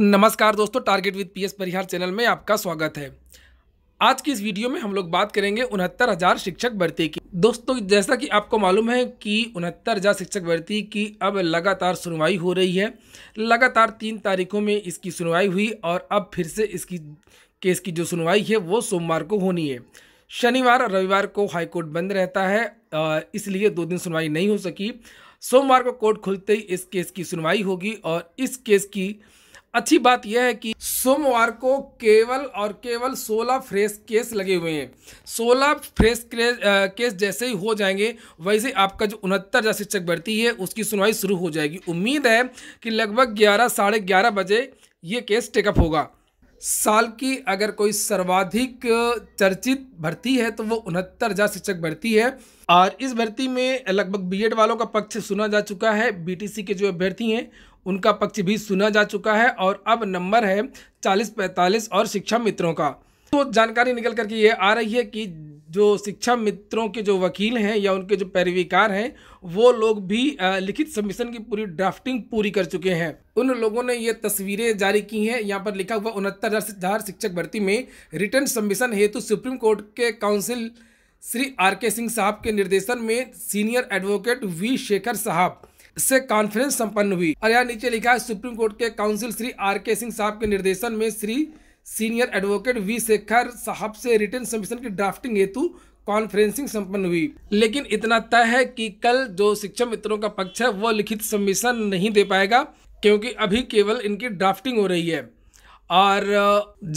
नमस्कार दोस्तों target with PS Parihar channel में आपका स्वागत है आज की इस वीडियो में हम लोग बात करेंगे उनहत्तर हज़ार शिक्षक भर्ती की दोस्तों जैसा कि आपको मालूम है कि उनहत्तर हज़ार शिक्षक भर्ती की अब लगातार सुनवाई हो रही है लगातार तीन तारीखों में इसकी सुनवाई हुई और अब फिर से इसकी केस की जो सुनवाई है वो सोमवार को होनी है शनिवार और रविवार को हाईकोर्ट बंद रहता है इसलिए दो दिन सुनवाई नहीं हो सकी सोमवार को कोर्ट खुलते ही इस केस की सुनवाई होगी और इस केस की अच्छी बात यह है कि सोमवार को केवल और केवल 16 फ्रेश केस लगे हुए हैं 16 फ्रेश केस जैसे ही हो जाएंगे वैसे आपका जो उनहत्तर जैसे शिक्षक भर्ती है उसकी सुनवाई शुरू हो जाएगी उम्मीद है कि लगभग ग्यारह साढ़े ग्यारह बजे ये केस टेकअप होगा साल की अगर कोई सर्वाधिक चर्चित भर्ती है तो वो उनहत्तर हजार शिक्षक भर्ती है और इस भर्ती में लगभग बीएड वालों का पक्ष सुना जा चुका है बीटीसी के जो अभ्यर्थी हैं उनका पक्ष भी सुना जा चुका है और अब नंबर है चालीस पैंतालीस और शिक्षा मित्रों का तो जानकारी निकल करके ये आ रही है कि जो शिक्षा मित्रों के जो वकील हैं या उनके जो पैरवीकार हैं वो लोग भी लिखित सबमिशन की पूरी ड्राफ्टिंग पूरी कर चुके हैं उन लोगों ने ये तस्वीरें जारी की हैं यहाँ पर लिखा हुआ उनहत्तर हज़ार शिक्षक भर्ती में रिटर्न सबमिशन हेतु सुप्रीम कोर्ट के counsel Shri R K Singh साहब के निर्देशन में सीनियर एडवोकेट वी शेखर साहब से कॉन्फ्रेंस संपन्न हुई और यहाँ नीचे लिखा है सुप्रीम कोर्ट के counsel Shri R K Singh साहब के निर्देशन में Shri senior advocate V Shekhar साहब से रिटर्न सबमिशन की ड्राफ्टिंग हेतु कॉन्फ्रेंसिंग संपन्न हुई लेकिन इतना तय है कि कल जो शिक्षा मित्रों का पक्ष है वह लिखित सबमिशन नहीं दे पाएगा क्योंकि अभी केवल इनकी ड्राफ्टिंग हो रही है और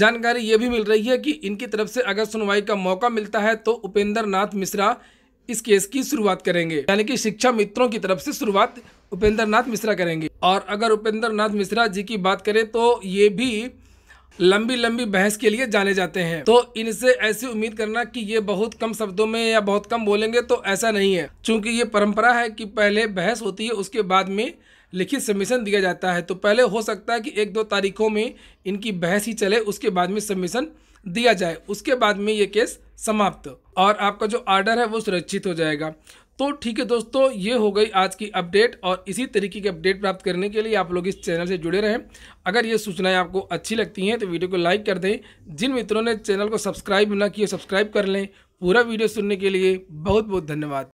जानकारी ये भी मिल रही है कि इनकी तरफ से अगर सुनवाई का मौका मिलता है तो उपेंद्र नाथ मिश्रा इस केस की शुरुआत करेंगे यानी कि शिक्षा मित्रों की तरफ से शुरुआत उपेंद्र नाथ मिश्रा करेंगे और अगर उपेंद्र नाथ मिश्रा जी की बात करें तो ये भी लंबी लंबी बहस के लिए जाने जाते हैं तो इनसे ऐसी उम्मीद करना कि ये बहुत कम शब्दों में या बहुत कम बोलेंगे तो ऐसा नहीं है चूंकि ये परंपरा है कि पहले बहस होती है उसके बाद में लिखित सबमिशन दिया जाता है तो पहले हो सकता है कि एक दो तारीखों में इनकी बहस ही चले उसके बाद में सबमिशन दिया जाए उसके बाद में ये केस समाप्त और आपका जो आर्डर है वो सुरक्षित हो जाएगा तो ठीक है दोस्तों ये हो गई आज की अपडेट और इसी तरीके की अपडेट प्राप्त करने के लिए आप लोग इस चैनल से जुड़े रहें अगर ये सूचनाएं आपको अच्छी लगती हैं तो वीडियो को लाइक कर दें जिन मित्रों ने चैनल को सब्सक्राइब ना किए सब्सक्राइब कर लें पूरा वीडियो सुनने के लिए बहुत बहुत धन्यवाद